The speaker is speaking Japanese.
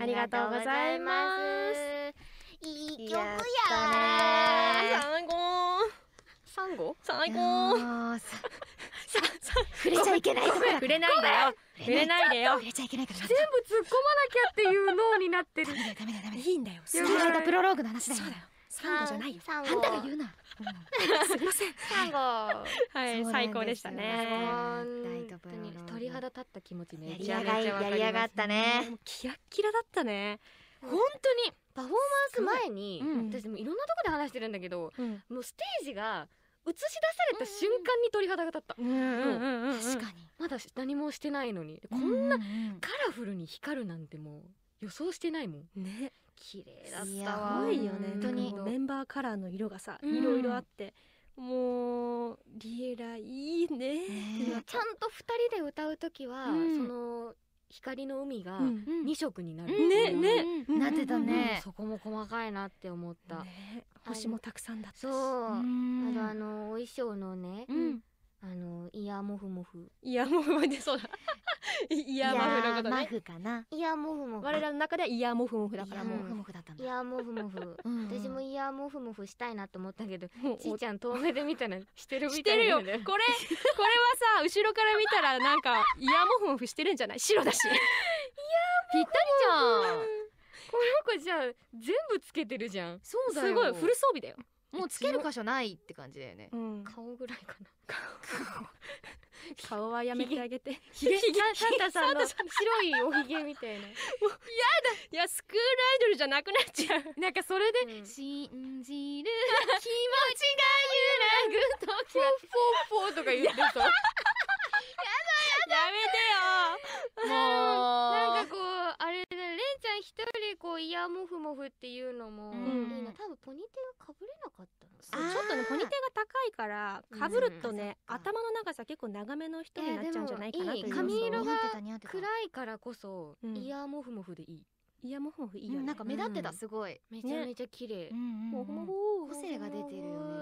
ありがとうございますいい曲や最高最高最高触れちゃいけない触れないでよ触れないでよ全部突っ込まなきゃっていう脳になってるダメだダメだいいんだよプロローグの話だよサンゴじゃないよあンたが言うな、すみませんサンゴはい最高でしたねいところ、うん、鳥肌立った気持ちめちゃめちゃわかりますやりやがったねキラッキラだったね本当にパフォーマンス前に、うん、私もいろんなとこで話してるんだけど、うん、もうステージが映し出された瞬間に鳥肌が立った、確かにまだ何もしてないのにこんなカラフルに光るなんてもう予想してないもんね綺麗だったわいよね本当にメンバーカラーの色がさいろいろあってもうちゃんと2人で歌う時は、うん、その光の海が2色になる、うん、ねねなってたね、そこも細かいなって思った、ね、星もたくさんだったそうあのお衣装のね、うんあの、イヤーモフモフ。イヤーモフモフで、そうだ。イヤーマフのことね。マフかな。イヤーモフモフ。我らの中ではイヤーモフモフだからもイヤーモフモフだったんだ。イヤーモフモフ。私もイヤーモフモフしたいなと思ったけど、ちいちゃん遠目で見たらしてるみたいな。してるよ。これ、これはさ、後ろから見たらなんか、イヤーモフモフしてるんじゃない白だし。イヤーモフモフ。ぴったりじゃん。この子じゃあ全部つけてるじゃん。そうだよ。すごいフル装備だよ。もうつける箇所ないって感じだよね、顔ぐらいかな顔はやめてあげてひげサンタさんの白いおひげみたいないやだいやスクールアイドルじゃなくなっちゃうなんかそれで、信じる気持ちが揺らぐ時はフォッフとか言ってたやめてよなんかこうあれだれんちゃん一人こうイヤモフモフっていうのもいいな、ん、多分ポニテーかぶれちょっとねポニテが高いからかぶるとね、うん、頭の長さ結構長めの人になっちゃうんじゃないかなとい髪色が暗いからこそ、うん、イヤーモフモフでいいイヤーモフモフいいよね、うん、なんか目立ってたすごい、めちゃめちゃ綺麗、ね、もうほぼ個性が出てるよね